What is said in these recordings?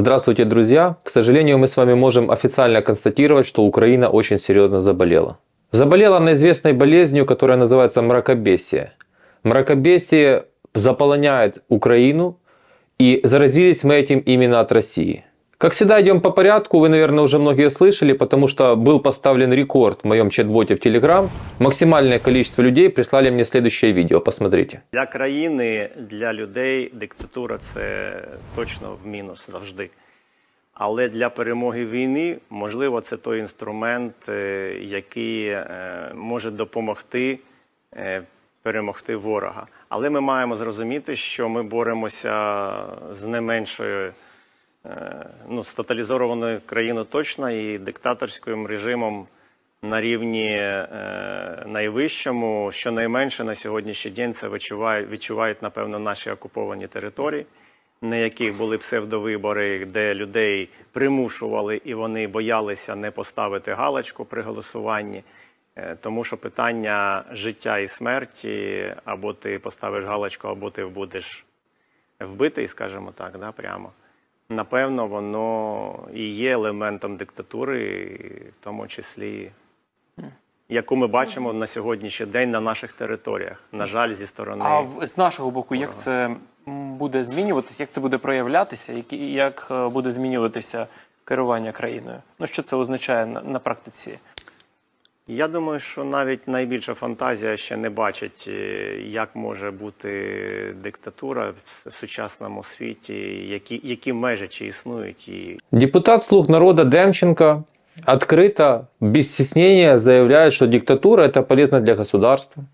Здравствуйте, друзья! К сожалению, мы с вами можем официально констатировать, что Украина очень серьезно заболела. Заболела она известной болезнью, которая называется мракобесие. Мракобесие заполоняет Украину, и заразились мы этим именно от России. Как всегда, идем по порядку. Вы, наверное, уже многие слышали, потому что был поставлен рекорд в моем чат-боте в Telegram. Максимальное количество людей прислали мне следующее видео. Посмотрите. Для країни, для людей диктатура це точно в мінус завжди. Але для перемоги війни, можливо, це той інструмент, е, який е, може допомогти е, перемогти ворога. Але ми маємо зрозуміти, що ми боремося з не меншою. Е, ну, з тоталізованою країною точно і диктаторським режимом на рівні е, найвищому, щонайменше на сьогоднішній день це відчувають, відчувають, напевно, наші окуповані території, на яких були псевдовибори, де людей примушували і вони боялися не поставити галочку при голосуванні. Е, тому що питання життя і смерті, або ти поставиш галочку, або ти будеш вбитий, скажімо так, да, прямо напевно, воно і є елементом диктатури, в тому числі, яку ми бачимо на сьогоднішній день на наших територіях. На жаль, зі сторони. А з нашого боку, як це буде змінюватися, як це буде проявлятися, як е, буде змінюватися керування країною? Ну що це означає на, на практиці? Я думаю, що навіть найбільша фантазія ще не бачить, як може бути диктатура в сучасному світі, які які межі чи існують її. Депутат слуг народа Демченко открыто, без стеснения заявляет, что диктатура это полезно для государства.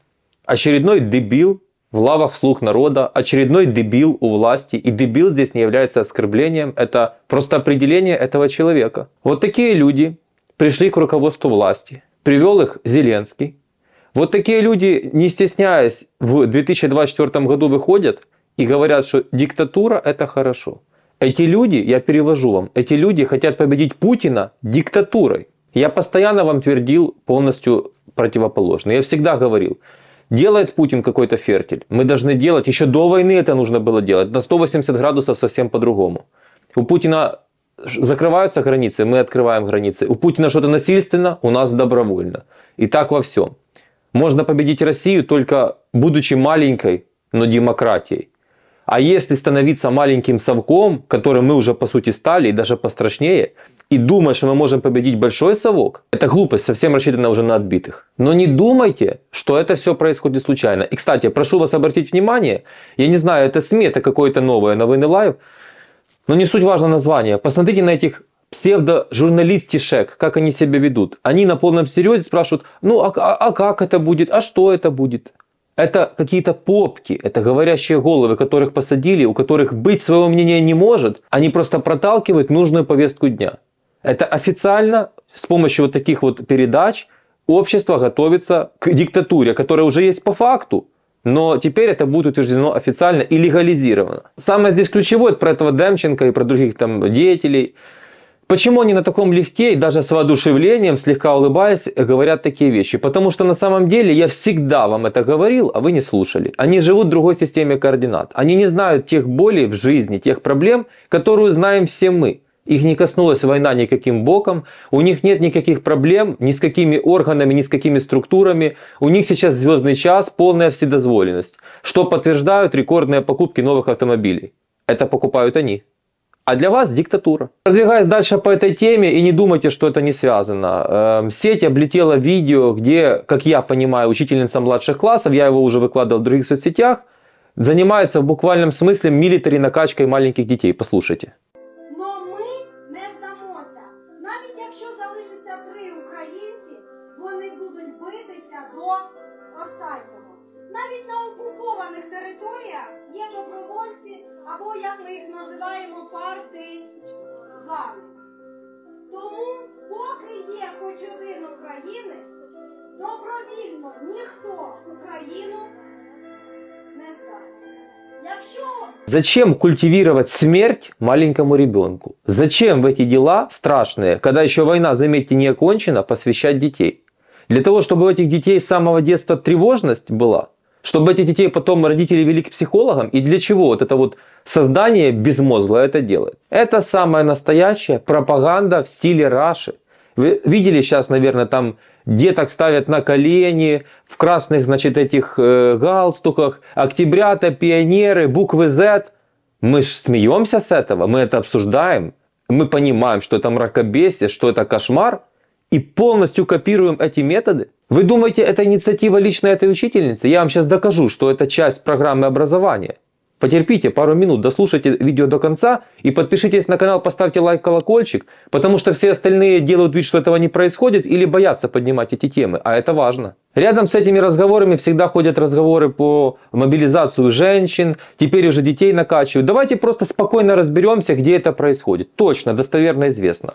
Очередной дебил в лавах слух народа, очередной дебил у власти. И дебил здесь не является оскорблением, это просто определение этого человека. Вот такие люди пришли к руководству власти привел их Зеленский. Вот такие люди, не стесняясь, в 2024 году выходят и говорят, что диктатура – это хорошо. Эти люди, я перевожу вам, эти люди хотят победить Путина диктатурой. Я постоянно вам твердил полностью противоположно. Я всегда говорил, делает Путин какой-то фертель. мы должны делать, еще до войны это нужно было делать, на 180 градусов совсем по-другому. У Путина закрываются границы, мы открываем границы. У Путина что-то насильственно, у нас добровольно. И так во всем. Можно победить Россию только будучи маленькой, но демократией. А если становиться маленьким совком, которым мы уже по сути стали, и даже пострашнее, и думать, что мы можем победить большой совок, это глупость, совсем рассчитана уже на отбитых. Но не думайте, что это все происходит случайно. И, кстати, прошу вас обратить внимание, я не знаю, это СМИ, это какое-то новое на новый лайв, но ну, не суть важно название. Посмотрите на этих псевдо-журналистишек, как они себя ведут. Они на полном серьезе спрашивают, ну а, а, а как это будет, а что это будет? Это какие-то попки, это говорящие головы, которых посадили, у которых быть своего мнения не может. Они просто проталкивают нужную повестку дня. Это официально с помощью вот таких вот передач общество готовится к диктатуре, которая уже есть по факту но теперь это будет утверждено официально и легализировано. Самое здесь ключевое про этого Демченко и про других там деятелей. Почему они на таком легке и даже с воодушевлением, слегка улыбаясь, говорят такие вещи? Потому что на самом деле я всегда вам это говорил, а вы не слушали. Они живут в другой системе координат. Они не знают тех болей в жизни, тех проблем, которую знаем все мы. Их не коснулась война никаким боком, у них нет никаких проблем ни с какими органами, ни с какими структурами. У них сейчас звездный час, полная вседозволенность, что подтверждают рекордные покупки новых автомобилей. Это покупают они. А для вас диктатура. Продвигаясь дальше по этой теме, и не думайте, что это не связано. Эм, сеть облетела видео, где, как я понимаю, учительница младших классов, я его уже выкладывал в других соцсетях, занимается в буквальном смысле милитари накачкой маленьких детей. Послушайте. або, як ми їх називаємо, партизани. Тому, поки є хоч один українець, добровільно ніхто Україну не здасть. Якщо... Зачем культивировать смерть маленькому ребенку? Зачем в эти дела страшные, когда еще война, заметьте, не окончена, посвящать детей? Для того, чтобы у этих детей с самого детства тревожность была – чтобы эти детей потом родители вели к психологам? И для чего вот это вот создание безмозглое это делает? Это самая настоящая пропаганда в стиле Раши. Вы видели сейчас, наверное, там деток ставят на колени, в красных, значит, этих э, галстуках, октябрята, пионеры, буквы Z. Мы же смеемся с этого, мы это обсуждаем, мы понимаем, что это мракобесие, что это кошмар – и полностью копируем эти методы? Вы думаете, это инициатива лично этой учительницы? Я вам сейчас докажу, что это часть программы образования. Потерпите пару минут, дослушайте видео до конца и подпишитесь на канал, поставьте лайк, колокольчик, потому что все остальные делают вид, что этого не происходит или боятся поднимать эти темы, а это важно. Рядом с этими разговорами всегда ходят разговоры по мобилизации женщин, теперь уже детей накачивают. Давайте просто спокойно разберемся, где это происходит. Точно, достоверно известно.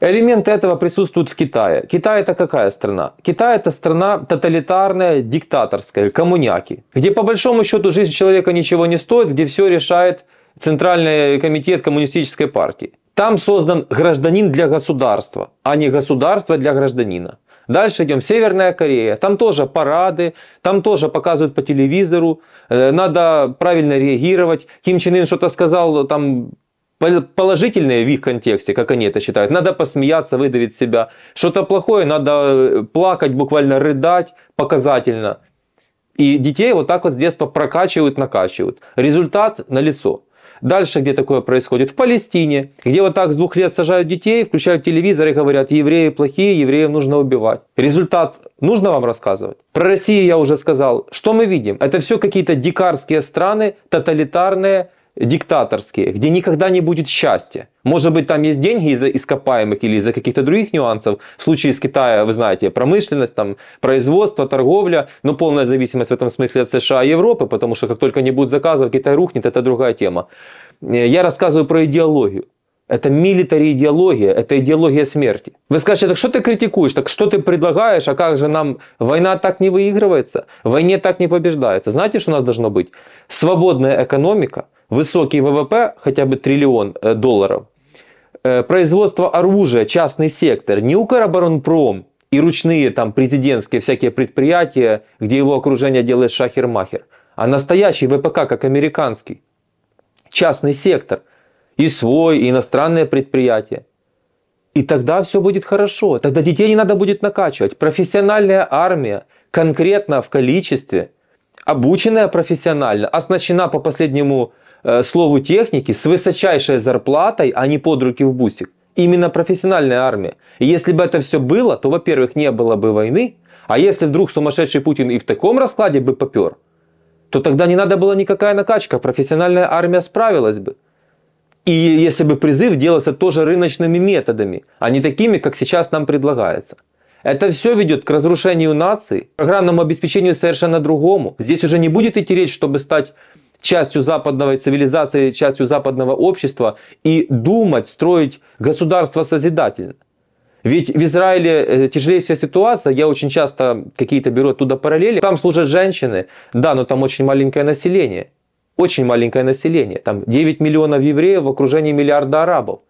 Элементы этого присутствуют в Китае. Китай это какая страна? Китай это страна тоталитарная, диктаторская, коммуняки. Где по большому счету жизнь человека ничего не стоит, где все решает Центральный комитет коммунистической партии. Там создан гражданин для государства, а не государство для гражданина. Дальше идем, Северная Корея, там тоже парады, там тоже показывают по телевизору, э, надо правильно реагировать. Ким Чен Ын что-то сказал, там положительные в их контексте, как они это считают. Надо посмеяться, выдавить себя. Что-то плохое, надо э, плакать, буквально рыдать показательно. И детей вот так вот с детства прокачивают, накачивают. Результат на лицо. Дальше где такое происходит? В Палестине, где вот так с двух лет сажают детей, включают телевизор и говорят, евреи плохие, евреев нужно убивать. Результат нужно вам рассказывать? Про Россию я уже сказал. Что мы видим? Это все какие-то дикарские страны, тоталитарные, диктаторские, где никогда не будет счастья. Может быть, там есть деньги из-за ископаемых или из-за каких-то других нюансов. В случае с Китая, вы знаете, промышленность, там, производство, торговля, но полная зависимость в этом смысле от США и Европы, потому что как только не будет заказов, Китай рухнет, это другая тема. Э, я рассказываю про идеологию. Это милитари идеология, это идеология смерти. Вы скажете, так что ты критикуешь, так что ты предлагаешь, а как же нам война так не выигрывается, войне так не побеждается. Знаете, что у нас должно быть? Свободная экономика – высокий ВВП, хотя бы триллион э, долларов, э, производство оружия, частный сектор, не Укроборонпром и ручные там президентские всякие предприятия, где его окружение делает шахер-махер, а настоящий ВПК, как американский, частный сектор, и свой, и иностранные предприятия. И тогда все будет хорошо, тогда детей не надо будет накачивать. Профессиональная армия, конкретно в количестве, обученная профессионально, оснащена по последнему Э, слову техники с высочайшей зарплатой, а не под руки в бусик. Именно профессиональная армия. И если бы это все было, то, во-первых, не было бы войны, а если вдруг сумасшедший Путин и в таком раскладе бы попер, то тогда не надо было никакая накачка, профессиональная армия справилась бы. И если бы призыв делался тоже рыночными методами, а не такими, как сейчас нам предлагается. Это все ведет к разрушению нации, программному обеспечению совершенно другому. Здесь уже не будет идти речь, чтобы стать частью западной цивилизации, частью западного общества и думать, строить государство созидательно. Ведь в Израиле э, тяжелее вся ситуация, я очень часто какие-то беру оттуда параллели. Там служат женщины, да, но там очень маленькое население. Очень маленькое население. Там 9 миллионов евреев в окружении миллиарда арабов.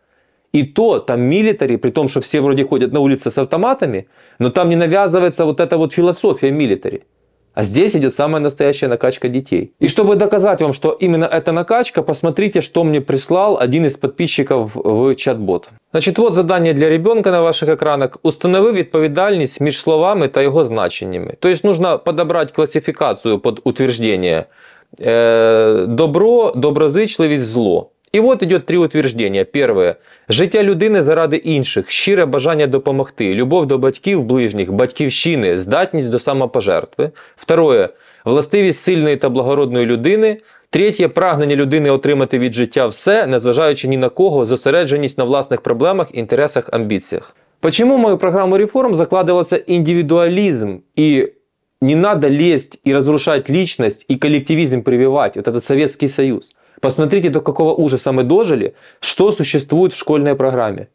И то там милитари, при том, что все вроде ходят на улице с автоматами, но там не навязывается вот эта вот философия милитари. А здесь идет самая настоящая накачка детей. И чтобы доказать вам, что именно эта накачка, посмотрите, что мне прислал один из подписчиков в чат-бот. Значить, от задання для ребенка на ваших экранах: установи відповідальність между словами и его значениями. То есть нужно подобрать классификацию под утверждение: э, добро, доброзичливість, зло. І от іде три утвердження. Перше життя людини заради інших, щире бажання допомогти, любов до батьків, ближніх, батьківщини, здатність до самопожертви. Второе властивість сильної та благородної людини. Третє прагнення людини отримати від життя все, незважаючи ні на кого, зосередженість на власних проблемах, інтересах, амбіціях. Почему мою програму реформ закладывался індивідуалізм і не надо лезть і разрушать личность і колективізм прививать, вот этот Советский Союз. Посмотрите, до какого ужаса мы дожили, что существует в школьной программе.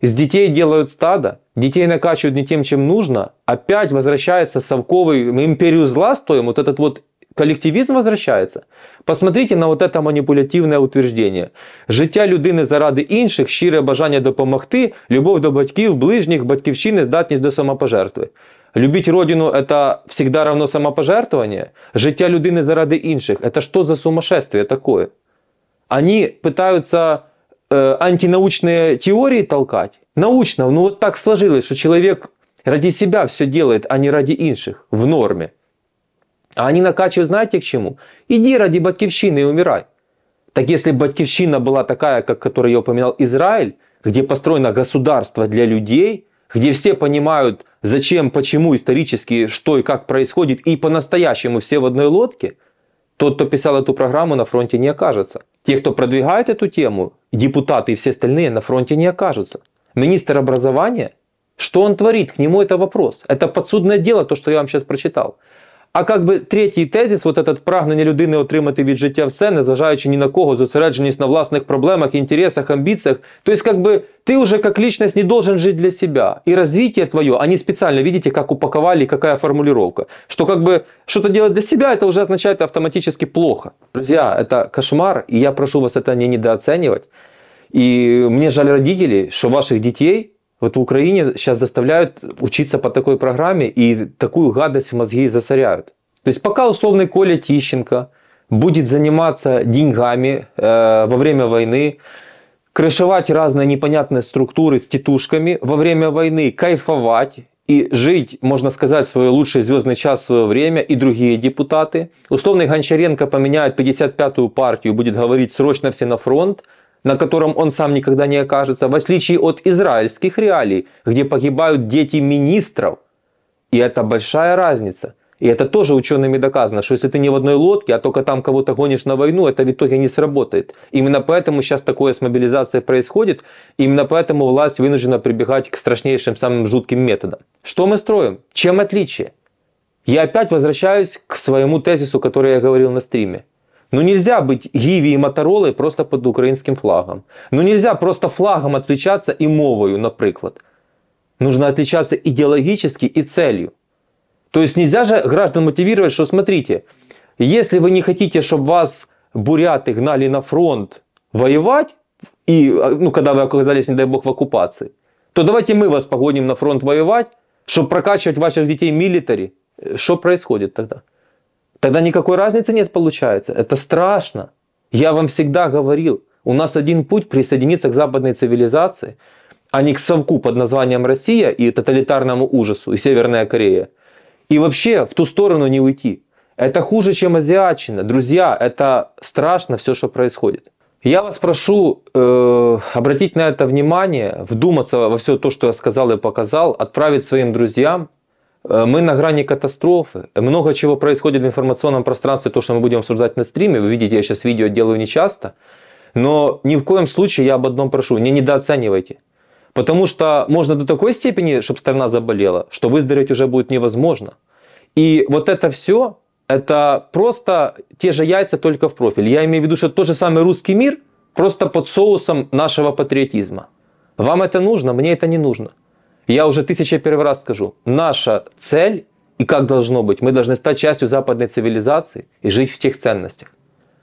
Из детей делают стадо, детей накачивают не тем, чем нужно. Опять возвращается совковый, мы империю зла стоим, вот этот вот коллективизм возвращается. Посмотрите на вот это маніпулятивне утвердження. Життя людини заради інших, щире бажання допомогти, любов до батьків, ближніх, батьківщини, здатність до самопожертви. Любить родину это всегда равно самопожертвование. Життя людини заради інших это что за сумасшествие такое? они пытаются э, антинаучные теории толкать. Научно, ну вот так сложилось, что человек ради себя все делает, а не ради інших, в норме. А они накачивают, знаете, к чему? Иди ради батькивщины и умирай. Так если батькивщина была такая, как которую я упоминал, Израиль, где построено государство для людей, где все понимают, зачем, почему исторически, что и как происходит, и по-настоящему все в одной лодке – тот, кто писал эту программу, на фронте не окажется. Те, кто продвигает эту тему, депутаты и все остальные, на фронте не окажутся. Министр образования, что он творит? К нему это вопрос. Это подсудное дело, то, что я вам сейчас прочитал. А как би третій тезіс, вот этот прагнення людини отримати від життя все, незважаючи ні на кого, зосередженість на власних проблемах, інтересах, амбіціях. есть как би ти вже як личность не должен жить для себя. И развитие твое, а они специально, видите, как упаковали, какая формулировка. Что как бы что-то делать для себя, это уже означает автоматически плохо. Друзья, это кошмар, и я прошу вас это не недооценивать. И мне жаль родителей, что ваших детей вот в Украине сейчас заставляют учиться по такой программе и такую гадость в мозги засоряют. То есть пока условный Коля Тищенко будет заниматься деньгами э, во время войны, крышевать разные непонятные структуры с тетушками во время войны, кайфовать и жить, можно сказать, свой лучший звездный час в свое время, и другие депутаты. Условный Гончаренко поменяет 55-ю партию, будет говорить срочно все на фронт – на котором он сам никогда не окажется, в отличие от израильских реалий, где погибают дети министров. И это большая разница. И это тоже учеными доказано, что если ты не в одной лодке, а только там кого-то гонишь на войну, это в итоге не сработает. Именно поэтому сейчас такое с мобилизацией происходит. Именно поэтому власть вынуждена прибегать к страшнейшим, самым жутким методам. Что мы строим? Чем отличие? Я опять возвращаюсь к своему тезису, который я говорил на стриме. Ну нельзя быть Гиви и Моторолой просто под украинским флагом. Ну нельзя просто флагом отличаться и мовою, например. Нужно отличаться идеологически и целью. То есть нельзя же граждан мотивировать, что смотрите, если вы не хотите, чтобы вас буряты гнали на фронт воевать, и, ну, когда вы оказались, не дай бог, в оккупации, то давайте мы вас погоним на фронт воевать, чтобы прокачивать ваших детей милитари. Э, что происходит тогда? Тогда никакой разницы нет получается. Это страшно. Я вам всегда говорил, у нас один путь присоединиться к западной цивилизации, а не к совку под названием Россия и тоталитарному ужасу, и Северная Корея. И вообще в ту сторону не уйти. Это хуже, чем азиатчина. Друзья, это страшно все, что происходит. Я вас прошу э, обратить на это внимание, вдуматься во все то, что я сказал и показал, отправить своим друзьям, Э, мы на грани катастрофы. Много чего происходит в информационном пространстве, то, что мы будем обсуждать на стриме. Вы видите, я сейчас видео делаю нечасто. Но ни в коем случае я об одном прошу, не недооценивайте. Потому что можно до такой степени, чтобы страна заболела, что выздороветь уже будет невозможно. И вот это все, это просто те же яйца, только в профиль. Я имею в виду, что тот же самый русский мир, просто под соусом нашего патриотизма. Вам это нужно, мне это не нужно. Я уже тысяча первый раз скажу, наша цель и как должно быть, мы должны стать частью западной цивилизации и жить в тех ценностях,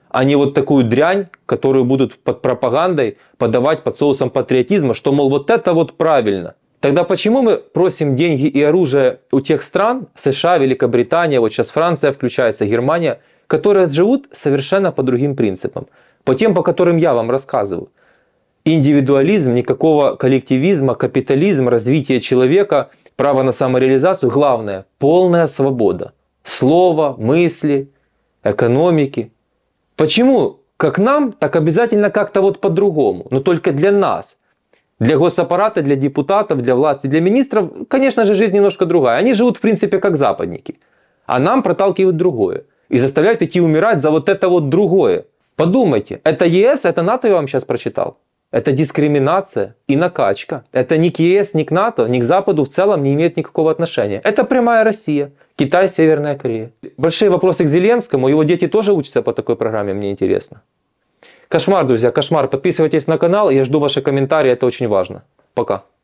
а не вот такую дрянь, которую будут под пропагандой подавать под соусом патриотизма, что, мол, вот это вот правильно. Тогда почему мы просим деньги и оружие у тех стран, США, Великобритания, вот сейчас Франция включается, Германия, которые живут совершенно по другим принципам, по тем, по которым я вам рассказываю – индивидуализм, никакого коллективизма, капитализм, развитие человека, право на самореализацию. Главное – полная свобода слова, мысли, экономики. Почему как нам, так обязательно как-то вот по-другому, но только для нас. Для госаппарата, для депутатов, для власти, для министров, конечно же, жизнь немножко другая. Они живут, в принципе, как западники. А нам проталкивают другое. И заставляют идти умирать за вот это вот другое. Подумайте, это ЕС, это НАТО я вам сейчас прочитал? Это дискриминация и накачка. Это ни к ЕС, ни к НАТО, ни к Западу в целом не имеет никакого отношения. Это прямая Россия, Китай, Северная Корея. Большие вопросы к Зеленскому. Его дети тоже учатся по такой программе, мне интересно. Кошмар, друзья, кошмар. Подписывайтесь на канал, я жду ваши комментарии, это очень важно. Пока.